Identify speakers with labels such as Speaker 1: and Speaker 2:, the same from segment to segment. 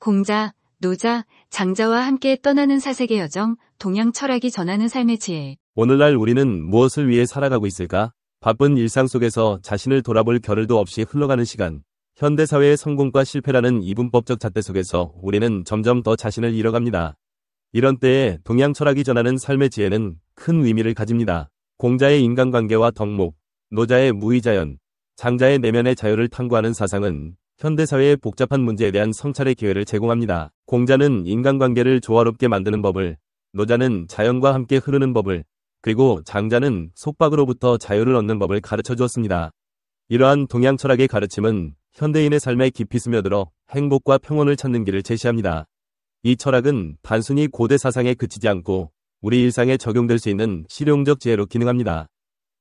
Speaker 1: 공자, 노자, 장자와 함께 떠나는 사색의 여정, 동양 철학이 전하는 삶의 지혜.
Speaker 2: 오늘날 우리는 무엇을 위해 살아가고 있을까? 바쁜 일상 속에서 자신을 돌아볼 겨를도 없이 흘러가는 시간. 현대사회의 성공과 실패라는 이분법적 잣대 속에서 우리는 점점 더 자신을 잃어갑니다. 이런 때에 동양 철학이 전하는 삶의 지혜는 큰 의미를 가집니다. 공자의 인간관계와 덕목, 노자의 무의자연, 장자의 내면의 자유를 탐구하는 사상은 현대사회의 복잡한 문제에 대한 성찰의 기회를 제공합니다. 공자는 인간관계를 조화롭게 만드는 법을, 노자는 자연과 함께 흐르는 법을, 그리고 장자는 속박으로부터 자유를 얻는 법을 가르쳐 주었습니다. 이러한 동양 철학의 가르침은 현대인의 삶에 깊이 스며들어 행복과 평온을 찾는 길을 제시합니다. 이 철학은 단순히 고대 사상에 그치지 않고 우리 일상에 적용될 수 있는 실용적 지혜로 기능합니다.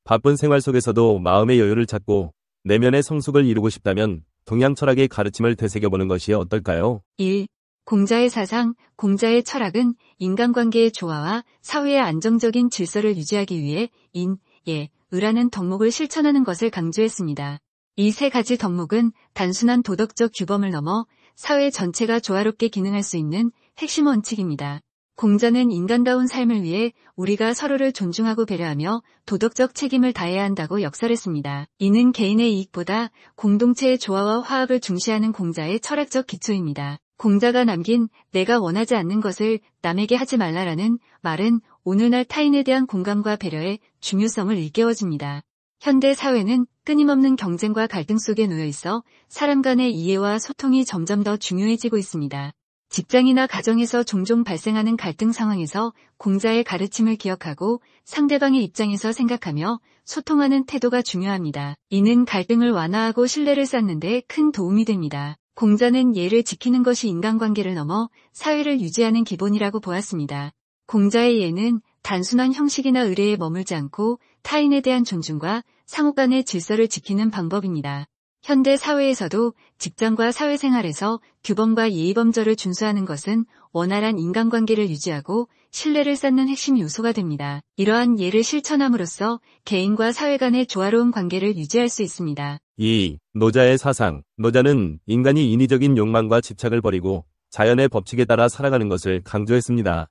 Speaker 2: 바쁜 생활 속에서도 마음의 여유를 찾고 내면의 성숙을 이루고 싶다면 동양 철학의 가르침을 되새겨보는 것이 어떨까요?
Speaker 1: 1. 공자의 사상, 공자의 철학은 인간관계의 조화와 사회의 안정적인 질서를 유지하기 위해 인, 예, 의라는 덕목을 실천하는 것을 강조했습니다. 이 세 가지 덕목은 단순한 도덕적 규범을 넘어 사회 전체가 조화롭게 기능할 수 있는 핵심 원칙입니다. 공자는 인간다운 삶을 위해 우리가 서로를 존중하고 배려하며 도덕적 책임을 다해야 한다고 역설했습니다. 이는 개인의 이익보다 공동체의 조화와 화합을 중시하는 공자의 철학적 기초입니다. 공자가 남긴 내가 원하지 않는 것을 남에게 하지 말라라는 말은 오늘날 타인에 대한 공감과 배려의 중요성을 일깨워줍니다. 현대 사회는 끊임없는 경쟁과 갈등 속에 놓여 있어 사람 간의 이해와 소통이 점점 더 중요해지고 있습니다. 직장이나 가정에서 종종 발생하는 갈등 상황에서 공자의 가르침을 기억하고 상대방의 입장에서 생각하며 소통하는 태도가 중요합니다. 이는 갈등을 완화하고 신뢰를 쌓는데 큰 도움이 됩니다. 공자는 예를 지키는 것이 인간관계를 넘어 사회를 유지하는 기본이라고 보았습니다. 공자의 예는 단순한 형식이나 의례에 머물지 않고 타인에 대한 존중과 상호 간의 질서를 지키는 방법입니다. 현대 사회에서도 직장과 사회생활에서 규범과 예의범절을 준수하는 것은 원활한 인간관계를 유지하고 신뢰를 쌓는 핵심 요소가 됩니다. 이러한 예를 실천함으로써 개인과 사회 간의 조화로운 관계를 유지할 수 있습니다.
Speaker 2: 2. 노자의 사상. 노자는 인간이 인위적인 욕망과 집착을 버리고 자연의 법칙에 따라 살아가는 것을 강조했습니다.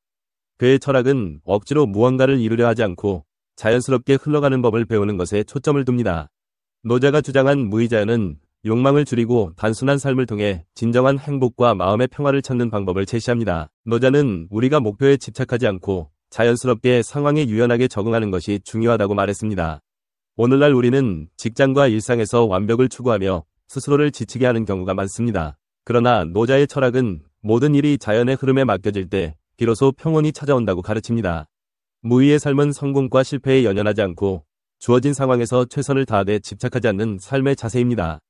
Speaker 2: 그의 철학은 억지로 무언가를 이루려 하지 않고 자연스럽게 흘러가는 법을 배우는 것에 초점을 둡니다. 노자가 주장한 무의자연은 욕망을 줄이고 단순한 삶을 통해 진정한 행복과 마음의 평화를 찾는 방법을 제시합니다. 노자는 우리가 목표에 집착하지 않고 자연스럽게 상황에 유연하게 적응하는 것이 중요하다고 말했습니다. 오늘날 우리는 직장과 일상에서 완벽을 추구하며 스스로를 지치게 하는 경우가 많습니다. 그러나 노자의 철학은 모든 일이 자연의 흐름에 맡겨질 때 비로소 평온이 찾아온다고 가르칩니다. 무의의 삶은 성공과 실패에 연연하지 않고 주어진 상황에서 최선을 다하되 집착하지 않는 삶의 자세입니다.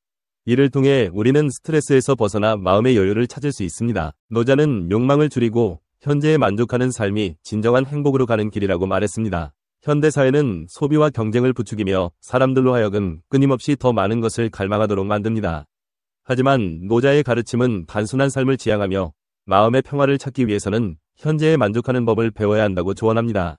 Speaker 2: 이를 통해 우리는 스트레스에서 벗어나 마음의 여유를 찾을 수 있습니다. 노자는 욕망을 줄이고 현재에 만족하는 삶이 진정한 행복으로 가는 길이라고 말했습니다. 현대사회는 소비와 경쟁을 부추기며 사람들로 하여금 끊임없이 더 많은 것을 갈망하도록 만듭니다. 하지만 노자의 가르침은 단순한 삶을 지향하며 마음의 평화를 찾기 위해서는 현재에 만족하는 법을 배워야 한다고 조언합니다.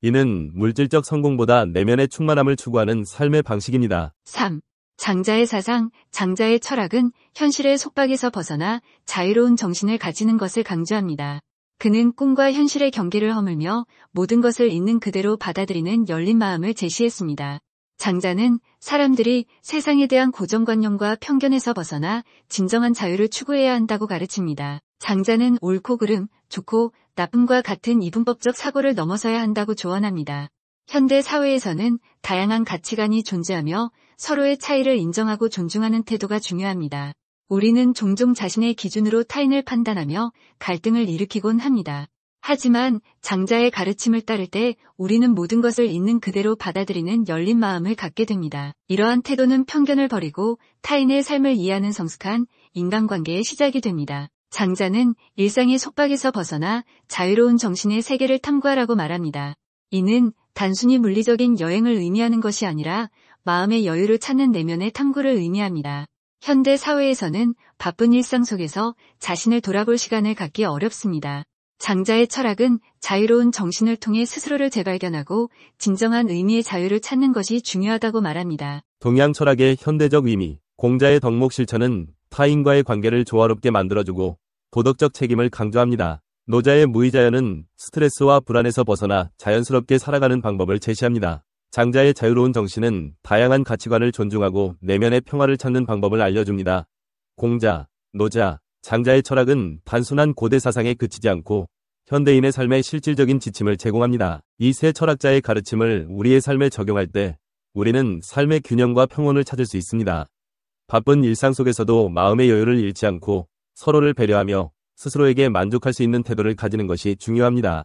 Speaker 2: 이는 물질적 성공보다 내면의 충만함을 추구하는 삶의 방식입니다.
Speaker 1: 3. 장자의 사상, 장자의 철학은 현실의 속박에서 벗어나 자유로운 정신을 가지는 것을 강조합니다. 그는 꿈과 현실의 경계를 허물며 모든 것을 있는 그대로 받아들이는 열린 마음을 제시했습니다. 장자는 사람들이 세상에 대한 고정관념과 편견에서 벗어나 진정한 자유를 추구해야 한다고 가르칩니다. 장자는 옳고 그름, 좋고 나쁨과 같은 이분법적 사고를 넘어서야 한다고 조언합니다. 현대 사회에서는 다양한 가치관이 존재하며 서로의 차이를 인정하고 존중하는 태도가 중요합니다. 우리는 종종 자신의 기준으로 타인을 판단하며 갈등을 일으키곤 합니다. 하지만 장자의 가르침을 따를 때 우리는 모든 것을 있는 그대로 받아들이는 열린 마음을 갖게 됩니다. 이러한 태도는 편견을 버리고 타인의 삶을 이해하는 성숙한 인간관계의 시작이 됩니다. 장자는 일상의 속박에서 벗어나 자유로운 정신의 세계를 탐구하라고 말합니다. 이는 단순히 물리적인 여행을 의미하는 것이 아니라 마음의 여유를 찾는 내면의 탐구를 의미합니다. 현대 사회에서는 바쁜 일상 속에서 자신을 돌아볼 시간을 갖기 어렵습니다. 장자의 철학은 자유로운 정신을 통해 스스로를 재발견하고 진정한 의미의 자유를 찾는 것이 중요하다고 말합니다.
Speaker 2: 동양 철학의 현대적 의미, 공자의 덕목 실천은 타인과의 관계를 조화롭게 만들어주고 도덕적 책임을 강조합니다. 노자의 무의자연은 스트레스와 불안에서 벗어나 자연스럽게 살아가는 방법을 제시합니다. 장자의 자유로운 정신은 다양한 가치관을 존중하고 내면의 평화를 찾는 방법을 알려줍니다. 공자, 노자, 장자의 철학은 단순한 고대 사상에 그치지 않고 현대인의 삶에 실질적인 지침을 제공합니다. 이 세 철학자의 가르침을 우리의 삶에 적용할 때 우리는 삶의 균형과 평온을 찾을 수 있습니다. 바쁜 일상 속에서도 마음의 여유를 잃지 않고 서로를 배려하며 스스로에게 만족할 수 있는 태도를 가지는 것이 중요합니다.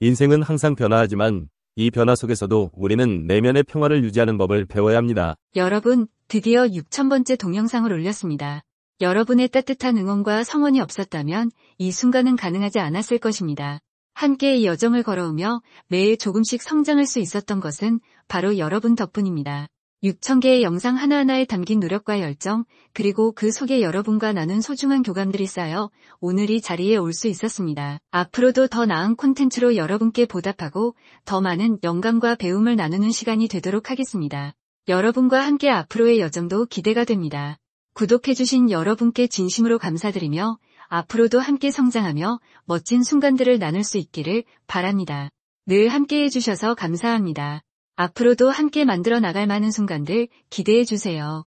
Speaker 2: 인생은 항상 변화하지만 이 변화 속에서도 우리는 내면의 평화를 유지하는 법을 배워야 합니다.
Speaker 1: 여러분, 드디어 6천번째 동영상을 올렸습니다. 여러분의 따뜻한 응원과 성원이 없었다면 이 순간은 가능하지 않았을 것입니다. 함께 이 여정을 걸어오며 매일 조금씩 성장할 수 있었던 것은 바로 여러분 덕분입니다. 6,000개의 영상 하나하나에 담긴 노력과 열정, 그리고 그 속에 여러분과 나눈 소중한 교감들이 쌓여 오늘 이 자리에 올 수 있었습니다. 앞으로도 더 나은 콘텐츠로 여러분께 보답하고 더 많은 영감과 배움을 나누는 시간이 되도록 하겠습니다. 여러분과 함께 앞으로의 여정도 기대가 됩니다. 구독해주신 여러분께 진심으로 감사드리며 앞으로도 함께 성장하며 멋진 순간들을 나눌 수 있기를 바랍니다. 늘 함께해 주셔서 감사합니다. 앞으로도 함께 만들어 나갈 많은 순간들 기대해 주세요.